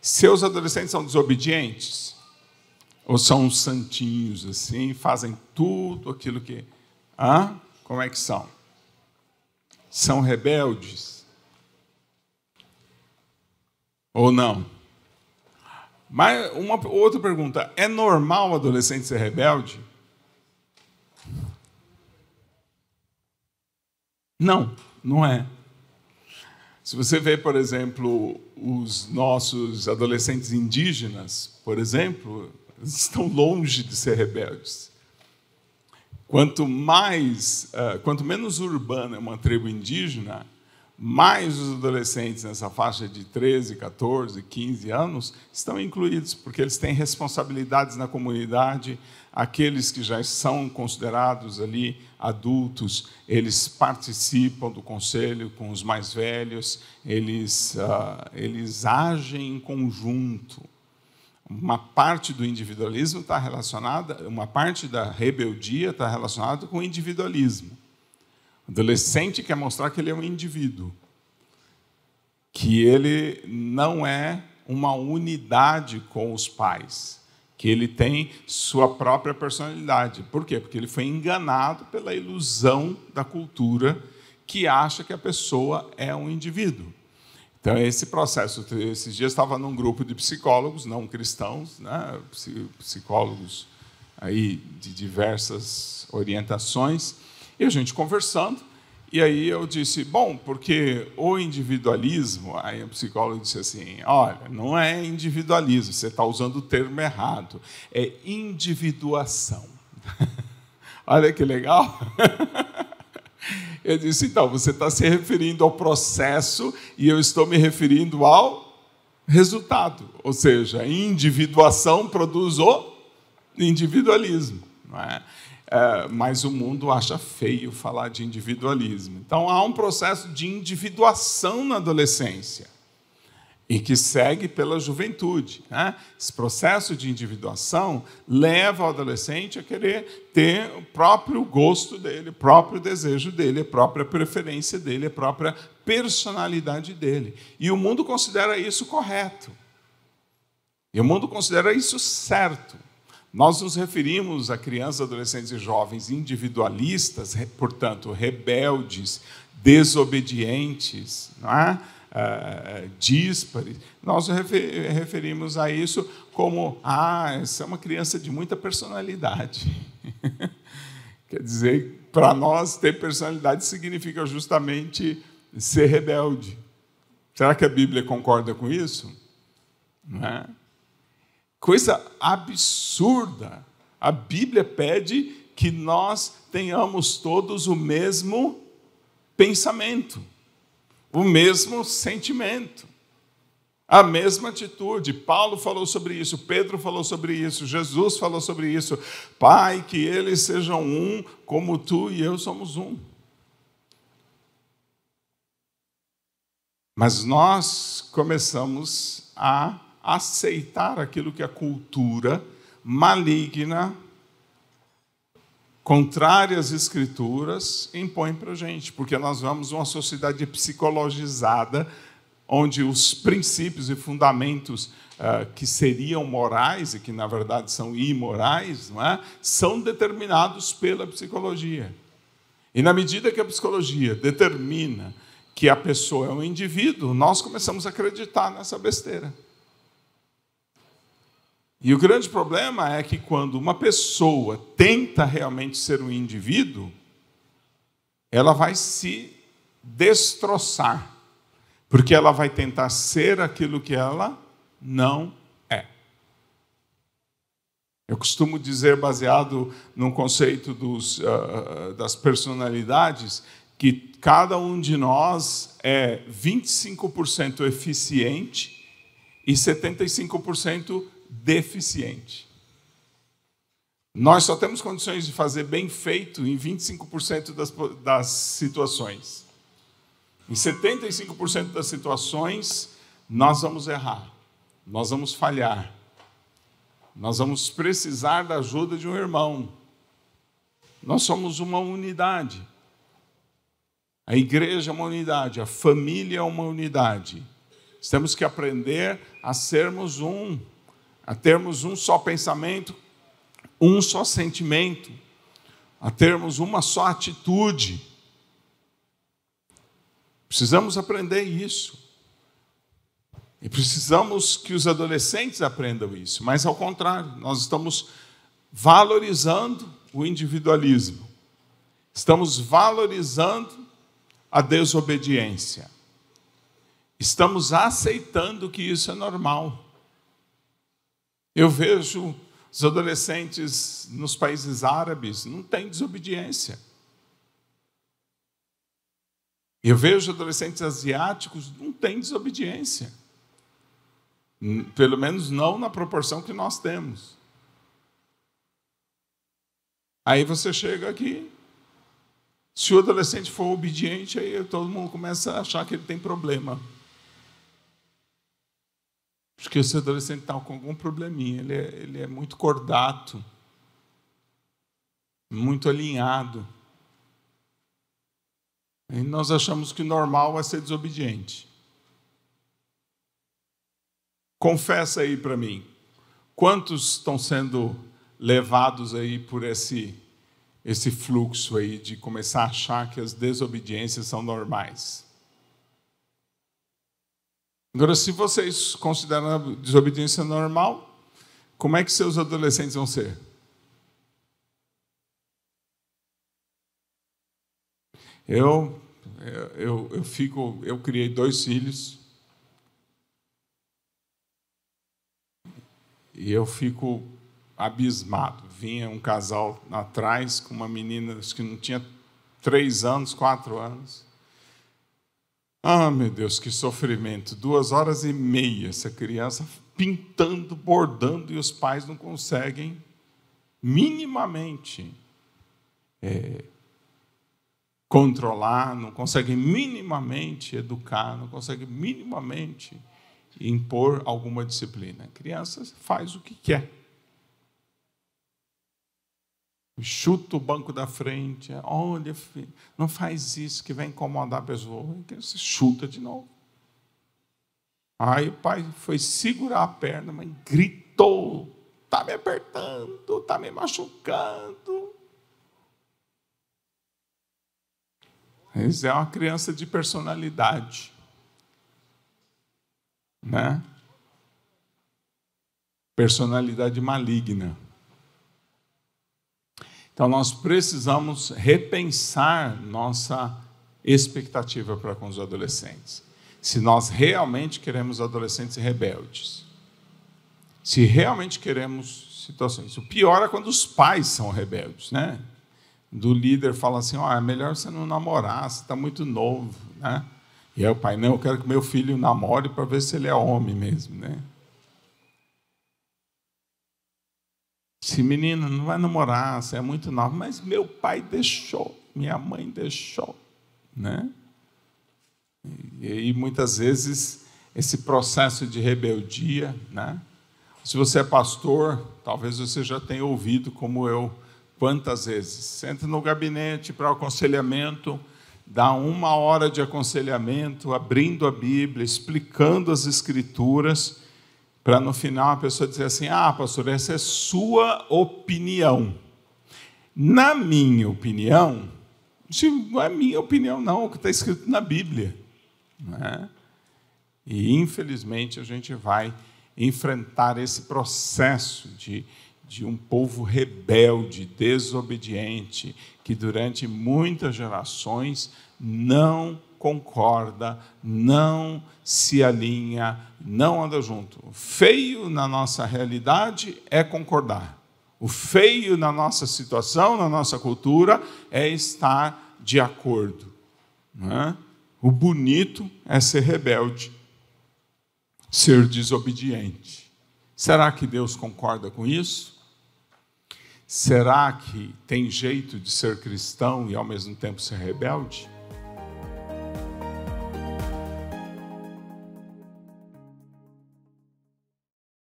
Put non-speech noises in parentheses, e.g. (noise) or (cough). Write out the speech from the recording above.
Seus adolescentes são desobedientes? Ou são santinhos, assim, fazem tudo aquilo que. Hã? Como é que são? São rebeldes? Ou não? Mas uma outra pergunta: é normal o adolescente ser rebelde? Não, não é. Se você vê, por exemplo, os nossos adolescentes indígenas, por exemplo, estão longe de ser rebeldes. Quanto mais, eh, quanto menos urbana é uma tribo indígena, mais os adolescentes nessa faixa de 13, 14, 15 anos estão incluídos, porque eles têm responsabilidades na comunidade, aqueles que já são considerados ali adultos, eles participam do conselho com os mais velhos, eles, uh, eles agem em conjunto. Uma parte do individualismo está relacionada, uma parte da rebeldia está relacionada com o individualismo Adolescente quer mostrar que ele é um indivíduo, que ele não é uma unidade com os pais, que ele tem sua própria personalidade. Por quê? Porque ele foi enganado pela ilusão da cultura que acha que a pessoa é um indivíduo. Então, esse processo. Esses dias estava num grupo de psicólogos não cristãos, né? psicólogos aí de diversas orientações e a gente conversando, e aí eu disse, bom, porque o individualismo, aí o psicólogo disse assim, olha, não é individualismo, você está usando o termo errado, é individuação. (laughs) olha que legal! (laughs) eu disse, então, você está se referindo ao processo e eu estou me referindo ao resultado, ou seja, individuação produz o individualismo. Não é? É, mas o mundo acha feio falar de individualismo. Então há um processo de individuação na adolescência e que segue pela juventude. Né? Esse processo de individuação leva o adolescente a querer ter o próprio gosto dele, o próprio desejo dele, a própria preferência dele, a própria personalidade dele. E o mundo considera isso correto. E o mundo considera isso certo. Nós nos referimos a crianças, adolescentes e jovens individualistas, portanto, rebeldes, desobedientes, não é? Ah, díspares. Nós referimos a isso como: ah, essa é uma criança de muita personalidade. (laughs) Quer dizer, para nós, ter personalidade significa justamente ser rebelde. Será que a Bíblia concorda com isso? Não é? Coisa absurda. A Bíblia pede que nós tenhamos todos o mesmo pensamento, o mesmo sentimento, a mesma atitude. Paulo falou sobre isso, Pedro falou sobre isso, Jesus falou sobre isso. Pai, que eles sejam um como tu e eu somos um. Mas nós começamos a aceitar aquilo que a cultura maligna, contrária às escrituras, impõe para a gente, porque nós vamos uma sociedade psicologizada, onde os princípios e fundamentos uh, que seriam morais e que na verdade são imorais, não é? são determinados pela psicologia. E na medida que a psicologia determina que a pessoa é um indivíduo, nós começamos a acreditar nessa besteira. E o grande problema é que quando uma pessoa tenta realmente ser um indivíduo, ela vai se destroçar, porque ela vai tentar ser aquilo que ela não é. Eu costumo dizer, baseado no conceito dos, uh, das personalidades, que cada um de nós é 25% eficiente e 75% deficiente. Nós só temos condições de fazer bem feito em 25% das, das situações. Em 75% das situações, nós vamos errar, nós vamos falhar, nós vamos precisar da ajuda de um irmão. Nós somos uma unidade. A igreja é uma unidade, a família é uma unidade. Nós temos que aprender a sermos um a termos um só pensamento, um só sentimento, a termos uma só atitude. Precisamos aprender isso. E precisamos que os adolescentes aprendam isso, mas ao contrário, nós estamos valorizando o individualismo, estamos valorizando a desobediência, estamos aceitando que isso é normal. Eu vejo os adolescentes nos países árabes, não tem desobediência. Eu vejo adolescentes asiáticos, não tem desobediência. Pelo menos não na proporção que nós temos. Aí você chega aqui, se o adolescente for obediente, aí todo mundo começa a achar que ele tem problema. Porque esse adolescente está com algum probleminha, ele é, ele é muito cordato, muito alinhado. E nós achamos que o normal é ser desobediente. Confessa aí para mim, quantos estão sendo levados aí por esse esse fluxo aí de começar a achar que as desobediências são normais? Agora, se vocês consideram a desobediência normal, como é que seus adolescentes vão ser? Eu, eu, eu fico, eu criei dois filhos e eu fico abismado. Vinha um casal atrás com uma menina acho que não tinha três anos, quatro anos. Ah, meu Deus, que sofrimento! Duas horas e meia essa criança pintando, bordando e os pais não conseguem minimamente é, controlar, não conseguem minimamente educar, não conseguem minimamente impor alguma disciplina. A criança faz o que quer chuta o banco da frente, é, olha, filho, não faz isso que vai incomodar a pessoa. Então você chuta de novo. Aí o pai foi segurar a perna, mas gritou: está me apertando, está me machucando. Isso é uma criança de personalidade. Né? Personalidade maligna. Então nós precisamos repensar nossa expectativa para com os adolescentes. Se nós realmente queremos adolescentes rebeldes. Se realmente queremos situações. O pior é quando os pais são rebeldes, né? Do líder fala assim: ó, oh, é melhor você não namorar, você está muito novo, né? E aí o pai, não, eu quero que meu filho namore para ver se ele é homem mesmo, né? Disse, menina, não vai namorar, você é muito nova. Mas meu pai deixou, minha mãe deixou. Né? E, muitas vezes esse processo de rebeldia, né? Se você é pastor, talvez você já tenha ouvido como eu quantas vezes. Senta no gabinete para aconselhamento, dá uma hora de aconselhamento, abrindo a Bíblia, explicando as Escrituras, para no final a pessoa dizer assim: ah, pastor, essa é sua opinião. Na minha opinião, não é minha opinião, não, é o que está escrito na Bíblia. Né? E infelizmente a gente vai enfrentar esse processo de, de um povo rebelde, desobediente, que durante muitas gerações não concorda, não se alinha, não anda junto. O feio na nossa realidade é concordar. O feio na nossa situação, na nossa cultura, é estar de acordo. É? O bonito é ser rebelde, ser desobediente. Será que Deus concorda com isso? Será que tem jeito de ser cristão e ao mesmo tempo ser rebelde?